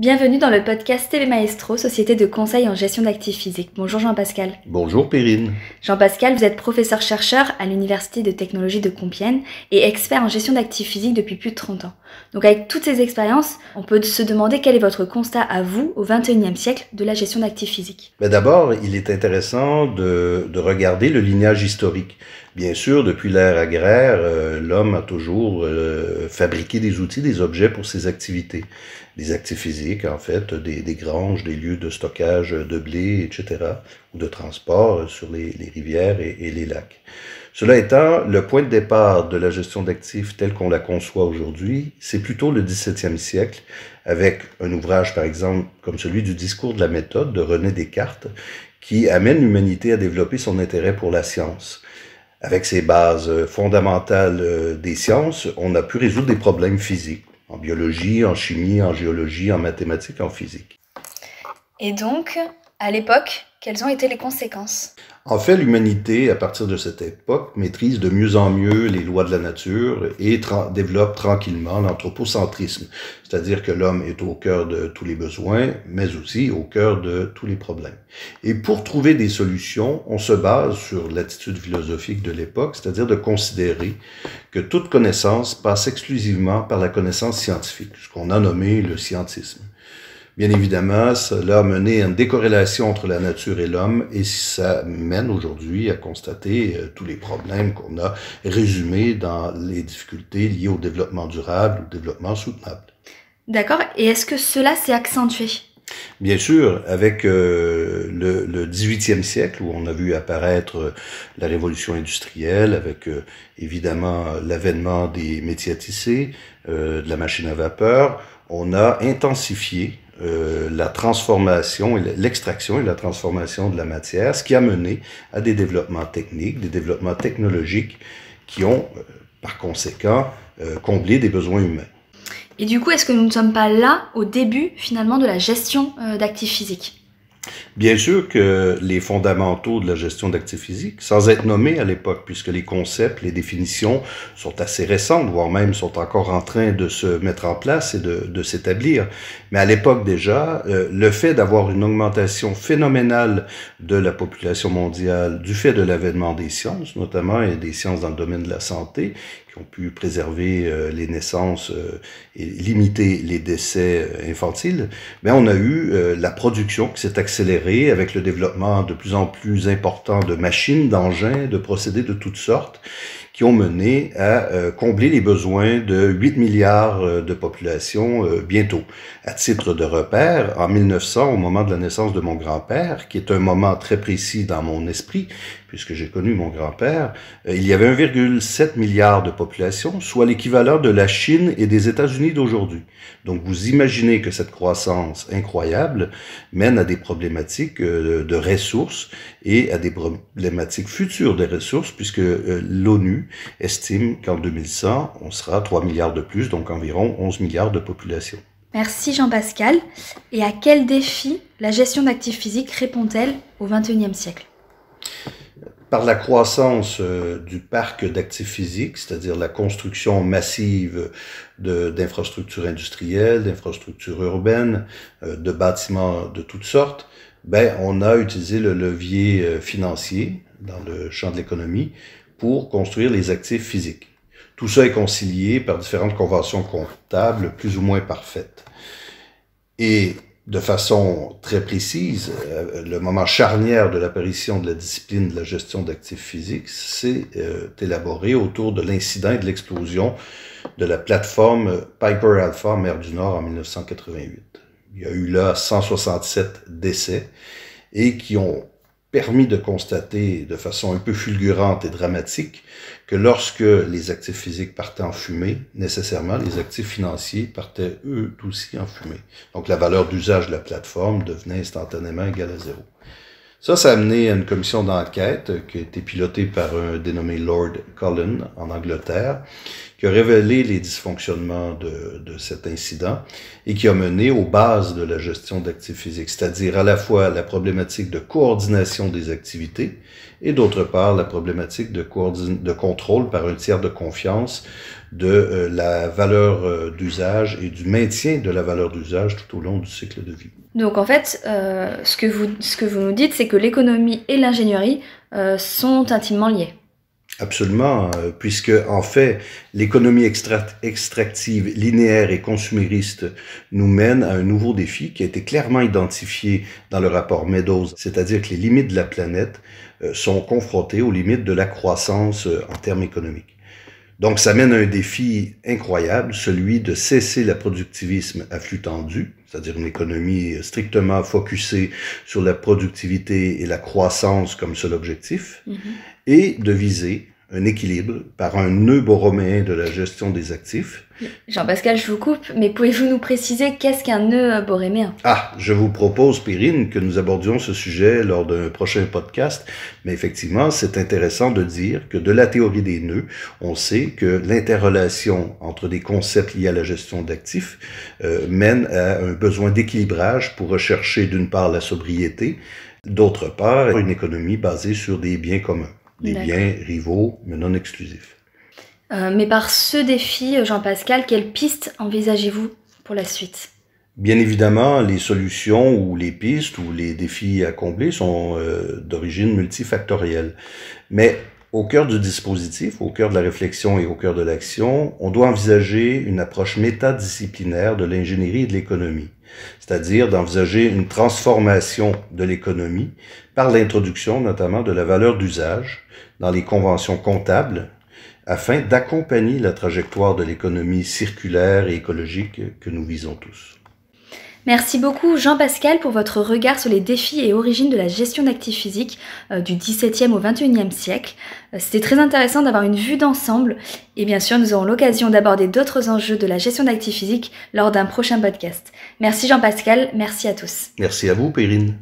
Bienvenue dans le podcast TV Maestro, société de conseil en gestion d'actifs physiques. Bonjour Jean-Pascal. Bonjour Périne. Jean-Pascal, vous êtes professeur-chercheur à l'Université de technologie de Compiègne et expert en gestion d'actifs physiques depuis plus de 30 ans. Donc avec toutes ces expériences, on peut se demander quel est votre constat à vous au 21e siècle de la gestion d'actifs physiques. Ben, d'abord, il est intéressant de, regarder le lignage historique. Bien sûr, depuis l'ère agraire, euh, l'homme a toujours euh, fabriqué des outils, des objets pour ses activités, des actifs physiques en fait, des, granges, des lieux de stockage de blé, etc., ou de transport euh, sur les, rivières et, les lacs. Cela étant, le point de départ de la gestion d'actifs telle qu'on la conçoit aujourd'hui, c'est plutôt le 17e siècle, avec un ouvrage par exemple comme celui du Discours de la méthode de René Descartes, qui amène l'humanité à développer son intérêt pour la science avec ces bases euh, fondamentales euh, des sciences, on a pu résoudre des problèmes physiques, en biologie, en chimie, en géologie, en mathématiques, en physique. Et donc, à l'époque, quelles ont été les conséquences En fait, l'humanité, à partir de cette époque, maîtrise de mieux en mieux les lois de la nature et développe tranquillement l'anthropocentrisme, c'est-à-dire que l'homme est au cœur de tous les besoins, mais aussi au cœur de tous les problèmes. Et pour trouver des solutions, on se base sur l'attitude philosophique de l'époque, c'est-à-dire de considérer que toute connaissance passe exclusivement par la connaissance scientifique, ce qu'on a nommé le scientisme. Bien évidemment, cela a mené à une décorrélation entre la nature et l'homme et ça mène aujourd'hui à constater euh, tous les problèmes qu'on a résumés dans les difficultés liées au développement durable, au développement soutenable. D'accord. Et est-ce que cela s'est accentué Bien sûr, avec euh, le, le 18e siècle où on a vu apparaître euh, la révolution industrielle, avec évidemment l'avènement des métiers à de la machine à vapeur, on a intensifié euh, la transformation, l'extraction et la transformation de la matière, ce qui a mené à des développements techniques, des développements technologiques qui ont, euh, par conséquent, euh, comblé des besoins humains. Et du coup, est-ce que nous ne sommes pas là au début, finalement, de la gestion d'actifs physiques Bien sûr que les fondamentaux de la gestion d'actifs physiques, sans être nommés à l'époque, puisque les concepts, les définitions sont assez récentes, voire même sont encore en train de se mettre en place et de, s'établir. Mais à l'époque déjà, euh, le fait d'avoir une augmentation phénoménale de la population mondiale du fait de l'avènement des sciences, notamment des sciences dans le domaine de la santé, qui ont pu préserver euh, les naissances euh, et limiter les décès infantiles, mais on a eu la production qui s'est accélérée avec le développement de plus en plus important de machines, d'engins, de procédés de toutes sortes qui ont mené à euh, combler les besoins de 8 milliards euh, de populations euh, bientôt. À titre de repère, en 1900, au moment de la naissance de mon grand-père, qui est un moment très précis dans mon esprit, puisque j'ai connu mon grand-père, il y avait 1,7 milliard de populations, soit l'équivalent de la Chine et des États-Unis d'aujourd'hui. Donc vous imaginez que cette croissance incroyable mène à des problèmes problématiques euh, de ressources et à des problématiques futures des ressources, puisque euh, l'ONU estime qu'en 2100, on sera 3 milliards de plus, donc environ 11 milliards de population. Merci Jean-Pascal. Et à quel défi la gestion d'actifs physiques répond-elle au XXIe siècle par la croissance euh, du parc d'actifs physiques, c'est-à-dire la construction massive d'infrastructures industrielles, d'infrastructures urbaines, euh, de bâtiments de toutes sortes, ben, on a utilisé le levier euh, financier dans le champ de l'économie pour construire les actifs physiques. Tout ça est concilié par différentes conventions comptables plus ou moins parfaites. Et de façon très précise, euh, le moment charnière de l'apparition de la discipline de la gestion d'actifs physiques s'est euh, élaboré autour de l'incident et de l'explosion de la plateforme Piper Alpha mer du Nord en 1988. Il y a eu là 167 décès et qui ont permis de constater de façon un peu fulgurante et dramatique que lorsque les actifs physiques partaient en fumée, nécessairement les actifs financiers partaient eux aussi en fumée. Donc la valeur d'usage de la plateforme devenait instantanément égale à zéro. Ça, ça a amené à une commission d'enquête qui a été pilotée par un dénommé Lord Cullen en Angleterre, qui a révélé les dysfonctionnements de, de cet incident et qui a mené aux bases de la gestion d'actifs physiques, c'est-à-dire à la fois la problématique de coordination des activités et d'autre part la problématique de, de contrôle par un tiers de confiance de euh, la valeur euh, d'usage et du maintien de la valeur d'usage tout au long du cycle de vie. Donc en fait, euh, ce, que vous, ce que vous nous dites, c'est que l'économie et l'ingénierie sont intimement liées. Absolument, euh, puisque en fait, l'économie extractive, linéaire et consumériste nous mène à un nouveau défi qui a été clairement identifié dans le rapport Meadows, c'est-à-dire que les limites de la planète euh, sont confrontées aux limites de la croissance euh, en termes économiques. Donc ça mène à un défi incroyable, celui de cesser le productivisme à flux tendu, c'est-à-dire une économie strictement focusée sur la productivité et la croissance comme seul objectif, mm-hmm. et de viser un équilibre par un nœud borroméen de la gestion des actifs. Jean-Pascal, je vous coupe, mais pouvez-vous nous préciser qu'est-ce qu'un nœud euh, borroméen Ah, je vous propose, Périne, que nous abordions ce sujet lors d'un prochain podcast, mais effectivement, c'est intéressant de dire que de la théorie des nœuds, on sait que l'interrelation entre des concepts liés à la gestion d'actifs euh, mène à un besoin d'équilibrage pour rechercher d'une part la sobriété, d'autre part une économie basée sur des biens communs des biens rivaux mais non exclusifs. Euh, mais par ce défi, euh, Jean-Pascal, quelles pistes envisagez-vous pour la suite Bien évidemment, les solutions ou les pistes ou les défis à combler sont euh, d'origine multifactorielle. Mais au cœur du dispositif, au cœur de la réflexion et au cœur de l'action, on doit envisager une approche métadisciplinaire de l'ingénierie et de l'économie, c'est-à-dire d'envisager une transformation de l'économie par l'introduction notamment de la valeur d'usage dans les conventions comptables afin d'accompagner la trajectoire de l'économie circulaire et écologique que nous visons tous. Merci beaucoup Jean-Pascal pour votre regard sur les défis et origines de la gestion d'actifs physiques euh, du du XVIIe au XXIe siècle. Euh, c'était très intéressant d'avoir une vue d'ensemble et bien sûr nous aurons l'occasion d'aborder d'autres enjeux de la gestion d'actifs physiques lors d'un prochain podcast. Merci Jean-Pascal, merci à tous. Merci à vous Périne.